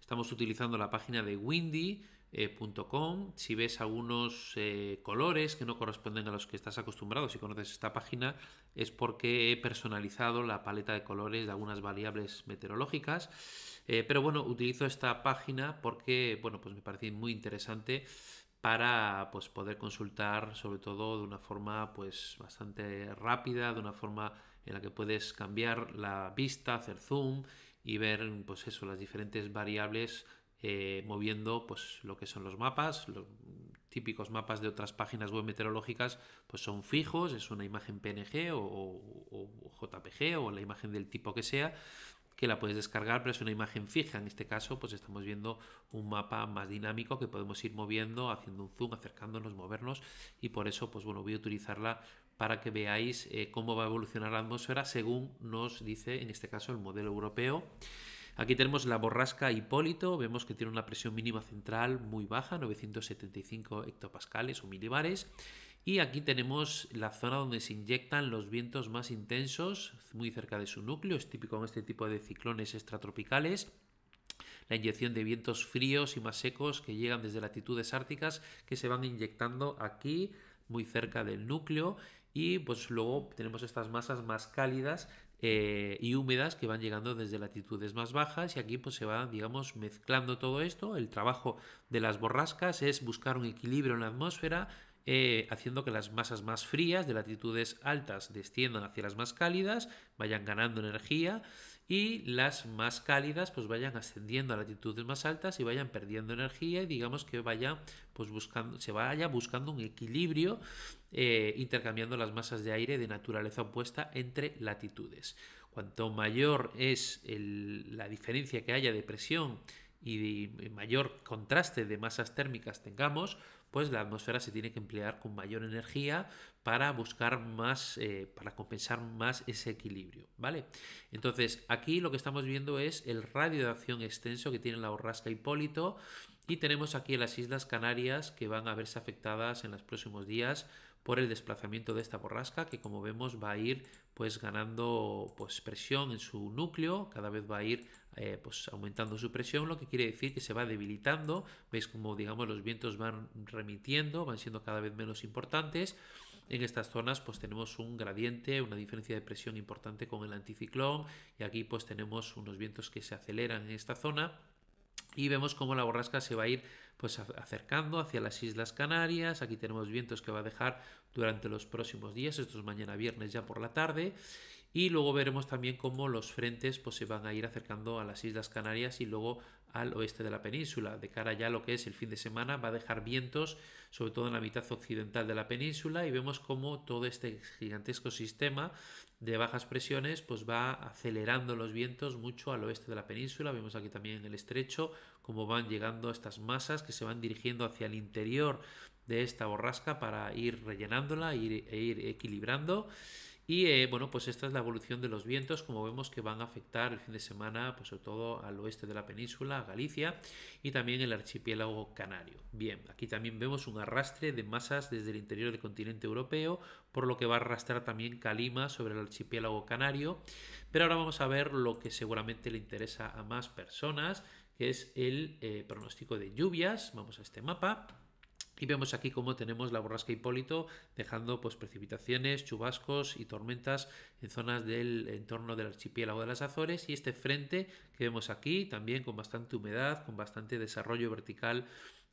Estamos utilizando la página de windy.com. Eh, si ves algunos eh, colores que no corresponden a los que estás acostumbrado, si conoces esta página, es porque he personalizado la paleta de colores de algunas variables meteorológicas. Eh, pero bueno, utilizo esta página porque, bueno, pues me parece muy interesante para pues, poder consultar sobre todo de una forma pues bastante rápida, de una forma en la que puedes cambiar la vista, hacer zoom y ver pues eso, las diferentes variables eh, moviendo pues lo que son los mapas, los típicos mapas de otras páginas web meteorológicas pues son fijos, es una imagen PNG o, o JPG o la imagen del tipo que sea que la puedes descargar, pero es una imagen fija. En este caso, pues estamos viendo un mapa más dinámico que podemos ir moviendo, haciendo un zoom, acercándonos, movernos y por eso, pues bueno, voy a utilizarla para que veáis eh, cómo va a evolucionar la atmósfera según nos dice en este caso el modelo europeo. Aquí tenemos la borrasca Hipólito, vemos que tiene una presión mínima central muy baja, 975 hectopascales o milibares, y aquí tenemos la zona donde se inyectan los vientos más intensos, muy cerca de su núcleo, es típico en este tipo de ciclones extratropicales. La inyección de vientos fríos y más secos que llegan desde latitudes árticas que se van inyectando aquí, muy cerca del núcleo. Y pues luego tenemos estas masas más cálidas eh, y húmedas que van llegando desde latitudes más bajas y aquí pues se va digamos mezclando todo esto el trabajo de las borrascas es buscar un equilibrio en la atmósfera eh, haciendo que las masas más frías de latitudes altas desciendan hacia las más cálidas, vayan ganando energía y las más cálidas pues vayan ascendiendo a latitudes más altas y vayan perdiendo energía y digamos que vaya pues buscando se vaya buscando un equilibrio eh, intercambiando las masas de aire de naturaleza opuesta entre latitudes cuanto mayor es la diferencia que haya de presión y mayor contraste de masas térmicas tengamos, pues la atmósfera se tiene que emplear con mayor energía para buscar más, eh, para compensar más ese equilibrio, ¿vale? Entonces, aquí lo que estamos viendo es el radio de acción extenso que tiene la borrasca Hipólito y tenemos aquí las Islas Canarias que van a verse afectadas en los próximos días por el desplazamiento de esta borrasca que como vemos va a ir pues ganando pues presión en su núcleo, cada vez va a ir eh, pues aumentando su presión, lo que quiere decir que se va debilitando, veis como digamos los vientos van remitiendo, van siendo cada vez menos importantes, en estas zonas pues tenemos un gradiente, una diferencia de presión importante con el anticiclón y aquí pues tenemos unos vientos que se aceleran en esta zona y vemos cómo la borrasca se va a ir pues acercando hacia las Islas Canarias. Aquí tenemos vientos que va a dejar durante los próximos días, esto es mañana viernes ya por la tarde y luego veremos también cómo los frentes pues, se van a ir acercando a las Islas Canarias y luego al oeste de la península. De cara ya lo que es el fin de semana, va a dejar vientos, sobre todo en la mitad occidental de la península, y vemos cómo todo este gigantesco sistema de bajas presiones pues va acelerando los vientos mucho al oeste de la península. Vemos aquí también en el estrecho cómo van llegando estas masas que se van dirigiendo hacia el interior de esta borrasca para ir rellenándola e ir equilibrando. Y eh, bueno, pues esta es la evolución de los vientos, como vemos que van a afectar el fin de semana, pues sobre todo al oeste de la península, a Galicia y también el archipiélago canario. Bien, aquí también vemos un arrastre de masas desde el interior del continente europeo, por lo que va a arrastrar también Calima sobre el archipiélago canario. Pero ahora vamos a ver lo que seguramente le interesa a más personas, que es el eh, pronóstico de lluvias. Vamos a este mapa. Y vemos aquí cómo tenemos la borrasca Hipólito dejando pues, precipitaciones, chubascos y tormentas en zonas del entorno del archipiélago de las Azores y este frente que vemos aquí también con bastante humedad, con bastante desarrollo vertical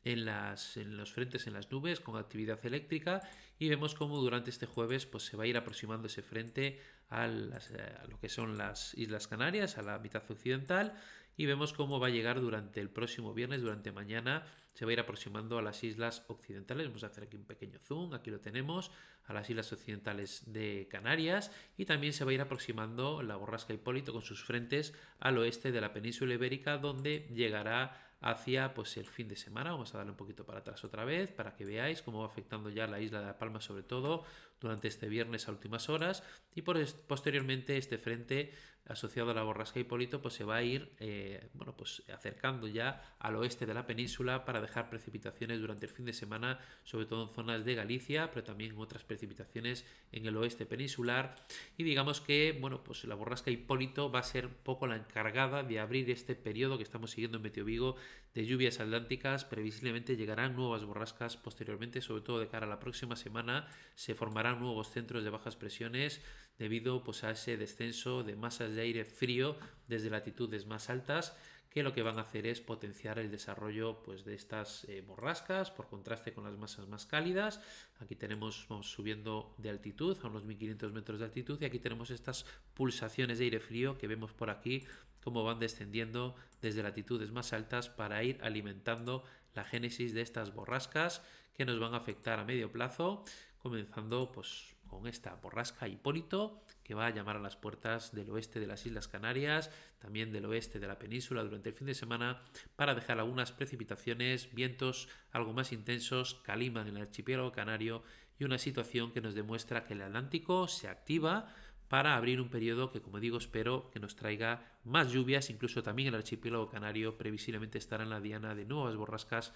en, las, en, los frentes en las nubes con actividad eléctrica y vemos cómo durante este jueves pues, se va a ir aproximando ese frente a, eh, a, lo que son las Islas Canarias, a la mitad occidental y vemos cómo va a llegar durante el próximo viernes, durante mañana se va a ir aproximando a las islas occidentales. Vamos a hacer aquí un pequeño zoom, aquí lo tenemos, a las islas occidentales de Canarias y también se va a ir aproximando la borrasca Hipólito con sus frentes al oeste de la península ibérica donde llegará hacia pues el fin de semana. Vamos a darle un poquito para atrás otra vez para que veáis cómo va afectando ya la isla de La Palma sobre todo durante este viernes a últimas horas y por posteriormente este frente asociado a la borrasca Hipólito, pues se va a ir eh, bueno, pues acercando ya al oeste de la península para dejar precipitaciones durante el fin de semana, sobre todo en zonas de Galicia, pero también otras precipitaciones en el oeste peninsular. Y digamos que bueno, pues la borrasca Hipólito va a ser un poco la encargada de abrir este periodo que estamos siguiendo en Meteo Vigo de lluvias atlánticas. Previsiblemente llegarán nuevas borrascas posteriormente, sobre todo de cara a la próxima semana. Se formarán nuevos centros de bajas presiones debido pues, a ese descenso de masas de aire frío desde latitudes más altas que lo que van a hacer es potenciar el desarrollo pues, de estas eh, borrascas por contraste con las masas más cálidas. Aquí tenemos, subiendo de altitud a unos 1500 metros de altitud y aquí tenemos estas pulsaciones de aire frío que vemos por aquí cómo van descendiendo desde latitudes más altas para ir alimentando la génesis de estas borrascas que nos van a afectar a medio plazo, comenzando pues con esta borrasca Hipólito, que va a llamar a las puertas del oeste de las Islas Canarias, también del oeste de la península durante el fin de semana, para dejar algunas precipitaciones, vientos algo más intensos, calima en el archipiélago canario y una situación que nos demuestra que el Atlántico se activa para abrir un periodo que, como digo, espero que nos traiga más lluvias, incluso también el archipiélago canario previsiblemente estará en la diana de nuevas borrascas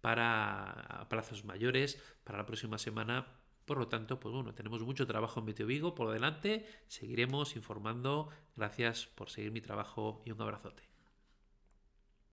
para plazos mayores para la próxima semana por lo tanto, pues bueno, tenemos mucho trabajo en Meteo Vigo por delante. Seguiremos informando. Gracias por seguir mi trabajo y un abrazote.